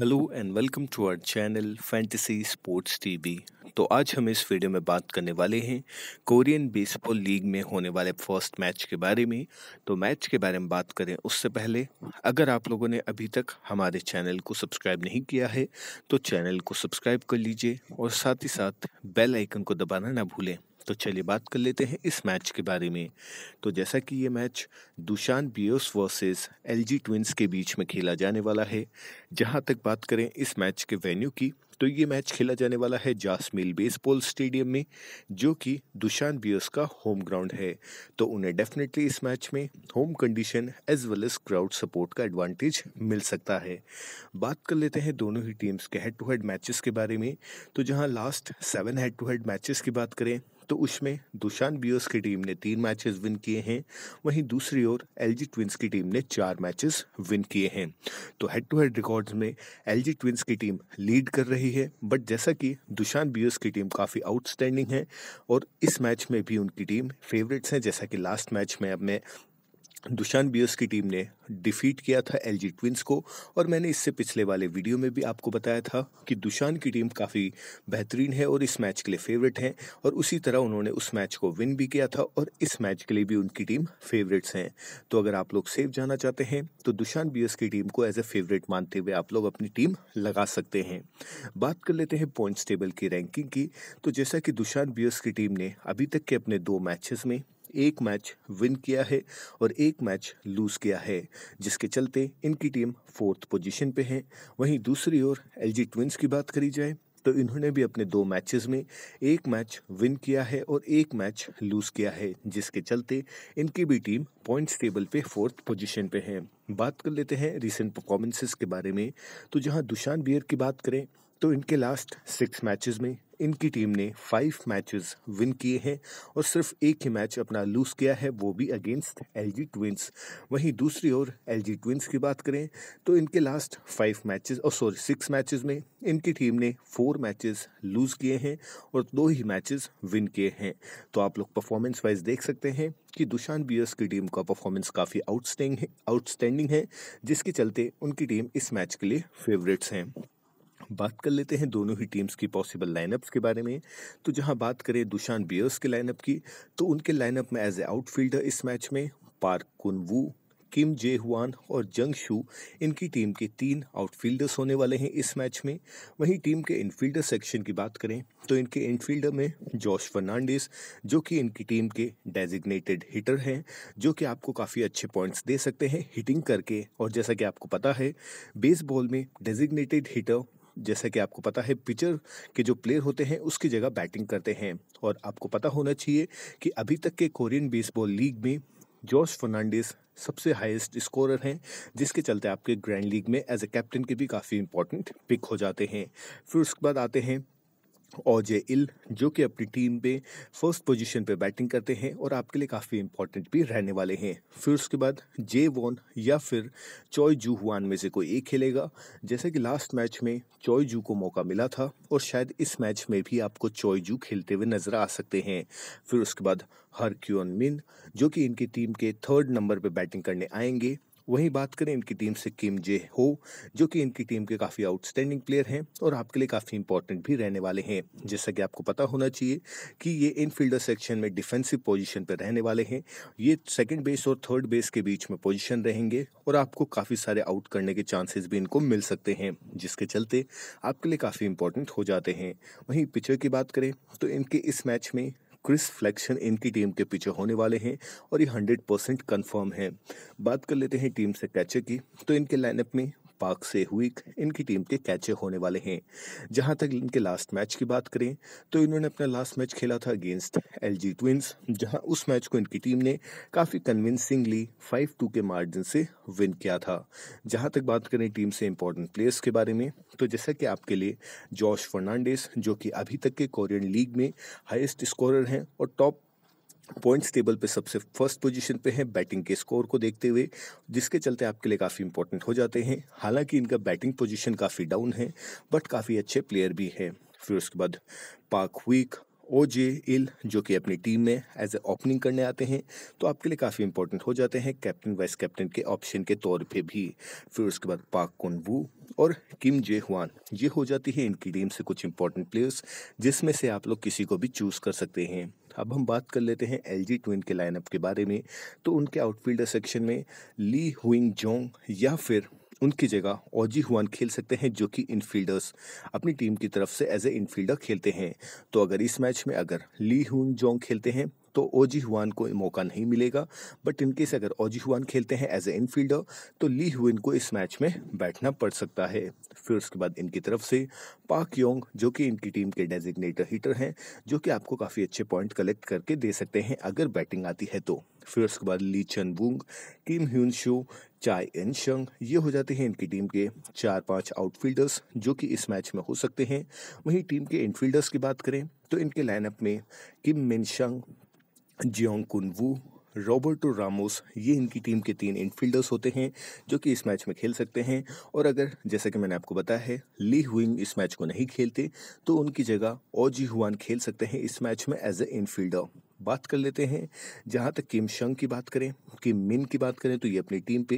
hello and welcome to our channel fantasy sports TV तो आज हम इस वीडियो में बात करने वाले हैं कोरियन बेसबॉल लीग में होने वाले फर्स्ट मैच के बारे में तो मैच के बारे में बात करें उससे पहले अगर आप लोगों ने अभी तक हमारे चैनल को सब्सक्राइब नहीं किया है तो चैनल को सब्सक्राइब कर लीजिए और साथ ही साथ बेल आइकन को दबाना ना भूलें तो चलिए बात कर लेते हैं इस मैच के बारे में तो जैसा कि ये match Doosan Bears versus LG Twins के बीच में खेला जाने वाला है जहाँ तक बात करें इस मैच के वेन्यू की तो ये मैच खेला जाने वाला है जासमिल बेसबॉल स्टेडियम में जो कि दुशान बियोस का होम ग्राउंड है तो उन्हें डेफिनेटली इस मैच में home condition as well as crowd support का एडवांटेज मिल सकता है बात कर लेते हैं दोनों ही टीम्स के हेड टू हेड मैचेस के बारे में तो जहां last seven head to head matches की बात करें तो उसमें दुशान बियोस की टीम ने तीन मैचेस विन किए हैं वहीं दूसरी ओर एल ट्विंस की टीम ने चार मैचेस विन किए हैं तो हेड टू हेड रिकॉर्ड्स में एल ट्विंस की टीम लीड कर रही है बट जैसा कि दुशान बियोस की टीम काफ़ी आउटस्टैंडिंग है और इस मैच में भी उनकी टीम फेवरेट्स हैं जैसा कि लास्ट मैच में अब मैं दुशान बियर्स की टीम ने डिफीट किया था एल जी ट्विंस को और मैंने इससे पिछले वाले वीडियो में भी आपको बताया था कि दुशान की टीम काफ़ी बेहतरीन है और इस मैच के लिए फेवरेट हैं और उसी तरह उन्होंने उस मैच को विन भी किया था और इस मैच के लिए भी उनकी टीम फेवरेट्स हैं तो अगर आप लोग सेफ जाना चाहते हैं तो दुशान बियर्स की टीम को एज ए फेवरेट मानते हुए आप लोग अपनी टीम लगा सकते हैं बात कर लेते हैं पॉइंट्स टेबल की रैंकिंग की तो जैसा कि दुशान बियर्स की टीम ने अभी तक के अपने दो मैचेस में एक मैच विन किया है और एक मैच लूज किया है जिसके चलते इनकी टीम फोर्थ पोजीशन पे है वहीं दूसरी ओर एलजी ट्विंस की बात करी जाए तो इन्होंने भी अपने दो मैचेस में एक मैच विन किया है और एक मैच लूज किया है जिसके चलते इनकी भी टीम पॉइंट्स टेबल पे फोर्थ पोजीशन पे है बात कर लेते हैं रिसेंट परफॉर्मेंसेस के बारे में तो जहां दुशान बियर की बात करें तो इनके लास्ट सिक्स मैचेस में इनकी टीम ने फाइव मैचेस विन किए हैं और सिर्फ एक ही मैच अपना लूज किया है वो भी अगेंस्ट एल जी ट्विंस वहीं दूसरी ओर एल जी ट्विंस की बात करें तो इनके लास्ट फाइव मैचेस और सॉरी सिक्स मैचेस में इनकी टीम ने फोर मैचेस लूज किए हैं और दो ही मैचेस विन किए हैं तो आप लोग परफॉर्मेंस वाइज देख सकते हैं कि दुशान बियर्स की टीम का परफॉर्मेंस काफ़ी आउटस्टैंडिंग है आउटस्टैंडिंग है जिसके चलते उनकी टीम इस मैच के लिए फेवरेट्स हैं बात कर लेते हैं दोनों ही टीम्स की पॉसिबल लाइनअप्स के बारे में तो जहां बात करें दुशान बियर्स के लाइनअप की तो उनके लाइनअप में एज ए आउटफील्डर इस मैच में Park Kunwoo Kim Jae Hwan और जंग शू इनकी टीम के तीन आउटफील्डर्स होने वाले हैं इस मैच में वहीं टीम के इनफील्डर सेक्शन की बात करें तो इनके इनफील्डर में जॉश फर्नांडिस जो कि इनकी टीम के डेजिग्नेटेड हिटर हैं जो कि आपको काफ़ी अच्छे पॉइंट्स दे सकते हैं हिटिंग करके और जैसा कि आपको पता है बेसबॉल में डेजिग्नेटेड हिटर जैसा कि आपको पता है पिचर के जो प्लेयर होते हैं उसकी जगह बैटिंग करते हैं और आपको पता होना चाहिए कि अभी तक के कोरियन बेसबॉल लीग में जॉर्ज फर्नांडिस सबसे हाईएस्ट स्कोरर हैं जिसके चलते आपके ग्रैंड लीग में एज ए कैप्टन के भी काफ़ी इंपॉर्टेंट पिक हो जाते हैं फिर उसके बाद आते हैं ओजे इल जो कि अपनी टीम पे फर्स्ट पोजीशन पे बैटिंग करते हैं और आपके लिए काफ़ी इंपॉर्टेंट भी रहने वाले हैं फिर उसके बाद जे वॉन या फिर चॉय जू हुआन में से कोई एक खेलेगा जैसे कि लास्ट मैच में चॉय जू को मौका मिला था और शायद इस मैच में भी आपको चॉय जू खेलते हुए नजर आ सकते हैं फिर उसके बाद हर क्यून मिन जो कि इनकी टीम के थर्ड नंबर पर बैटिंग करने आएंगे वहीं बात करें इनकी टीम से किम जे हो जो कि इनकी टीम के काफ़ी आउटस्टैंडिंग प्लेयर हैं और आपके लिए काफ़ी इंपॉर्टेंट भी रहने वाले हैं जैसा कि आपको पता होना चाहिए कि ये इन फील्डर सेक्शन में डिफेंसिव पोजीशन पर रहने वाले हैं ये सेकेंड बेस और थर्ड बेस के बीच में पोजिशन रहेंगे और आपको काफ़ी सारे आउट करने के चांसेज़ भी इनको मिल सकते हैं जिसके चलते आपके लिए काफ़ी इंपॉर्टेंट हो जाते हैं वहीं पिचर की बात करें तो इनके इस मैच में क्रिस फ्लेक्शन इनकी टीम के पीछे होने वाले हैं और ये हंड्रेड परसेंट कन्फर्म है बात कर लेते हैं टीम से कैचर की तो इनके लाइनअप में पाक से हुई इनकी टीम के कैचे होने वाले हैं जहां तक इनके लास्ट मैच की बात करें तो इन्होंने अपना लास्ट मैच खेला था अगेंस्ट एल जी ट्विंस जहाँ उस मैच को इनकी टीम ने काफ़ी कन्विंसिंगली फाइव टू के मार्जिन से विन किया था जहाँ तक बात करें टीम से इम्पोर्टेंट प्लेयर्स के बारे में तो जैसा कि आपके लिए जॉर्ज फर्नांडिस जो कि अभी तक के कोरियन लीग में हाइस्ट स्कोरर हैं और टॉप पॉइंट्स टेबल पे सबसे फर्स्ट पोजीशन पे हैं बैटिंग के स्कोर को देखते हुए जिसके चलते आपके लिए काफ़ी इंपॉर्टेंट हो जाते हैं हालांकि इनका बैटिंग पोजीशन काफ़ी डाउन है बट काफ़ी अच्छे प्लेयर भी हैं फिर उसके बाद पाक वीक ओ जे इल जो कि अपनी टीम में एज ए ओपनिंग करने आते हैं तो आपके लिए काफ़ी इंपॉर्टेंट हो जाते हैं कैप्टन वाइस कैप्टन के ऑप्शन के तौर पे भी फिर उसके बाद पाक कुन वू और किम जे हुआन ये हो जाती है इनकी टीम से कुछ इंपॉर्टेंट प्लेयर्स जिसमें से आप लोग किसी को भी चूज़ कर सकते हैं अब हम बात कर लेते हैं एल जी ट्विन के लाइनअप के बारे में तो उनके आउटफील्डर सेक्शन में ली हुइंग जोंग या फिर उनकी जगह ओजी हुआन खेल सकते हैं जो कि इनफील्डर्स अपनी टीम की तरफ से एज ए इनफील्डर खेलते हैं तो अगर इस मैच में अगर ली हुन जोंग खेलते हैं तो ओजी हुआन को मौका नहीं मिलेगा बट इनकेस अगर ओजी हुआन खेलते हैं एज ए इनफील्डर तो ली हुन को इस मैच में बैठना पड़ सकता है फिर उसके बाद इनकी तरफ से पाक योंग जो कि इनकी टीम के डेजिग्नेटर हीटर हैं जो कि आपको काफ़ी अच्छे पॉइंट कलेक्ट करके दे सकते हैं अगर बैटिंग आती है तो फिर उसके बाद Lee Chun Woong Kim Hyun Soo Chae Eun Sung ये हो जाते हैं इनकी टीम के चार पांच आउटफील्डर्स जो कि इस मैच में हो सकते हैं वहीं टीम के इनफील्डर्स की बात करें तो इनके लाइनअप में Kim Minsung Jeong Woo Roberto Ramos ये इनकी टीम के तीन इनफील्डर्स होते हैं जो कि इस मैच में खेल सकते हैं और अगर जैसे कि मैंने आपको बताया है ली हुइंग इस मैच को नहीं खेलते तो उनकी जगह ओजी हुआन खेल सकते हैं इस मैच में एज ए इनफील्डर बात कर लेते हैं जहाँ तक किम शंग की बात करें किम मिन की बात करें तो ये अपनी टीम पे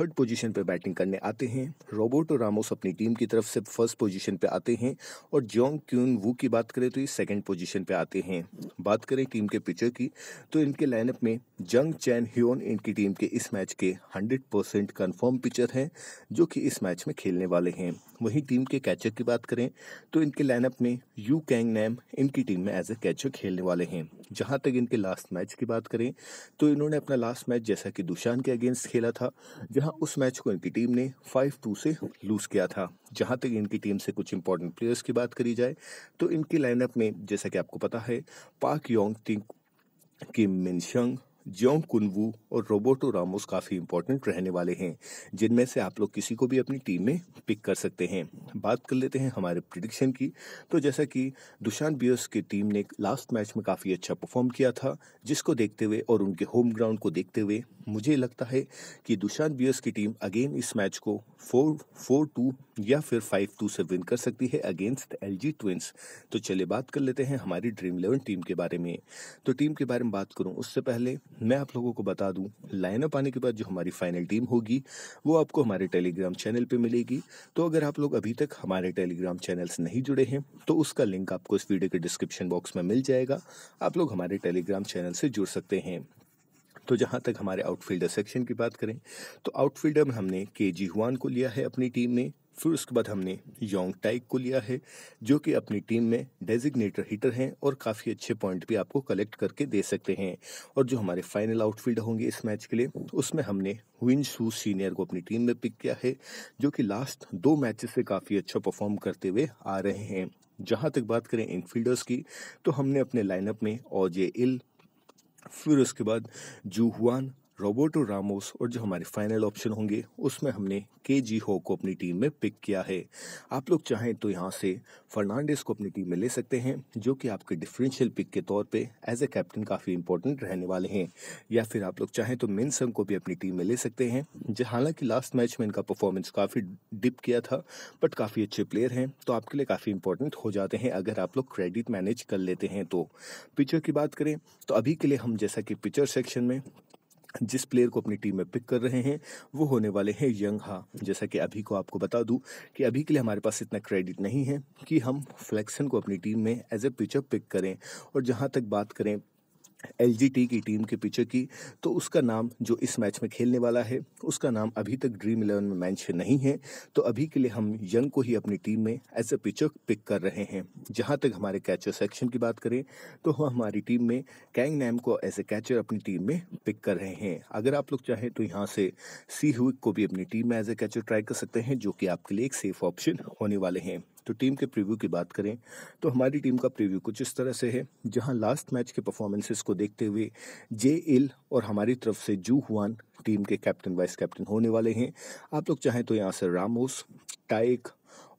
थर्ड पोजीशन पे बैटिंग करने आते हैं रोबोटो रामोस अपनी टीम की तरफ से फर्स्ट पोजीशन पे आते हैं और जोंग क्यून वू की बात करें तो ये सेकंड पोजीशन पे आते हैं बात करें टीम के पिचर की तो इनके लाइनअप में जंग चैन ह्योन इनकी टीम के इस मैच के हंड्रेड परसेंट कन्फर्म पिचर हैं जो कि इस मैच में खेलने वाले हैं वहीं टीम के कैचर की बात करें तो इनके लाइनअप में यू कैंग नैम इनकी टीम में एज ए कैचर खेलने वाले हैं जहाँ तक इनके लास्ट मैच की बात करें तो इन्होंने अपना लास्ट मैच जैसा कि दुशान के अगेंस्ट खेला था जहां उस मैच को इनकी टीम ने फाइव टू से लूज़ किया था जहां तक इनकी टीम से कुछ इंपॉर्टेंट प्लेयर्स की बात करी जाए तो इनकी लाइनअप में जैसा कि आपको पता है पाक योंग तिंग किम मिनशंग ज्योंग कुनवू और रोबोटो रामोस काफ़ी इंपॉर्टेंट रहने वाले हैं जिनमें से आप लोग किसी को भी अपनी टीम में पिक कर सकते हैं बात कर लेते हैं हमारे प्रिडिक्शन की तो जैसा कि दुशान बियर्स की टीम ने लास्ट मैच में काफ़ी अच्छा परफॉर्म किया था जिसको देखते हुए और उनके होम ग्राउंड को देखते हुए मुझे लगता है कि दुशान बियर्स की टीम अगेन इस मैच को फोर फोर टू या फिर फाइव टू से विन कर सकती है अगेंस्ट एल जी ट्विंस तो चलिए बात कर लेते हैं हमारी ड्रीम इलेवन टीम के बारे में तो टीम के बारे में बात करूँ उससे पहले मैं आप लोगों को बता दूं लाइनअप आने के बाद जो हमारी फाइनल टीम होगी वो आपको हमारे टेलीग्राम चैनल पे मिलेगी तो अगर आप लोग अभी तक हमारे टेलीग्राम चैनल से नहीं जुड़े हैं तो उसका लिंक आपको इस वीडियो के डिस्क्रिप्शन बॉक्स में मिल जाएगा आप लोग हमारे टेलीग्राम चैनल से जुड़ सकते हैं तो जहाँ तक हमारे आउटफील्डर सेक्शन की बात करें तो आउटफील्डर में हमने के जी हुआन को लिया है अपनी टीम में फिर उसके बाद हमने योंग टाइक को लिया है जो कि अपनी टीम में डेजिग्नेटर हीटर हैं और काफ़ी अच्छे पॉइंट भी आपको कलेक्ट करके दे सकते हैं और जो हमारे फाइनल आउटफील्ड होंगे इस मैच के लिए उसमें हमने विन सू सीनियर को अपनी टीम में पिक किया है जो कि लास्ट दो मैच से काफ़ी अच्छा परफॉर्म करते हुए आ रहे हैं जहाँ तक बात करें इनफील्डर्स की तो हमने अपने लाइनअप में ओजे इल फिर उसके बाद जूहुआन रोबोटो रामोस और जो हमारे फाइनल ऑप्शन होंगे उसमें हमने के जी हो को अपनी टीम में पिक किया है आप लोग चाहें तो यहाँ से फर्नांडिस को अपनी टीम में ले सकते हैं जो कि आपके डिफरेंशियल पिक के तौर पे एज ए कैप्टन काफ़ी इंपॉर्टेंट रहने वाले हैं या फिर आप लोग चाहें तो मिनसंग को भी अपनी टीम में ले सकते हैं जो हालांकि लास्ट मैच में इनका परफॉर्मेंस काफ़ी डिप किया था बट काफ़ी अच्छे प्लेयर हैं तो आपके लिए काफ़ी इंपॉर्टेंट हो जाते हैं अगर आप लोग क्रेडिट मैनेज कर लेते हैं तो पिक्चर की बात करें तो अभी के लिए हम जैसा कि पिक्चर सेक्शन में जिस प्लेयर को अपनी टीम में पिक कर रहे हैं वो होने वाले हैं यंग हा जैसा कि अभी को आपको बता दूं कि अभी के लिए हमारे पास इतना क्रेडिट नहीं है कि हम फ्लेक्सन को अपनी टीम में एज ए पिचर पिक करें और जहां तक बात करें एल की टीम के पिचर की तो उसका नाम जो इस मैच में खेलने वाला है उसका नाम अभी तक ड्रीम इलेवन में मैंशन नहीं है तो अभी के लिए हम यंग को ही अपनी टीम में एज ए पिचर पिक कर रहे हैं जहाँ तक हमारे कैचर सेक्शन की बात करें तो हम हमारी टीम में कैंग नैम को एज ए कैचर अपनी टीम में पिक कर रहे हैं अगर आप लोग चाहें तो यहाँ से सी हुक को भी अपनी टीम में एज ए कैचर ट्राई कर सकते हैं जो कि आपके लिए एक सेफ ऑप्शन होने वाले हैं तो टीम के प्रीव्यू की बात करें तो हमारी टीम का प्रीव्यू कुछ इस तरह से है जहां लास्ट मैच के परफॉर्मेंसेस को देखते हुए जे इल और हमारी तरफ से जू हुआन टीम के कैप्टन वाइस कैप्टन होने वाले हैं आप लोग चाहें तो यहाँ से रामोस टाइक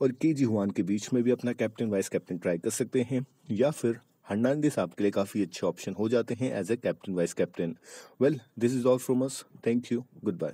और के जी हुआन के बीच में भी अपना कैप्टन वाइस कैप्टन ट्राई कर सकते हैं या फिर हर्नांडिस आपके लिए काफ़ी अच्छे ऑप्शन हो जाते हैं as a captain vice captain well this is all from us thank you good bye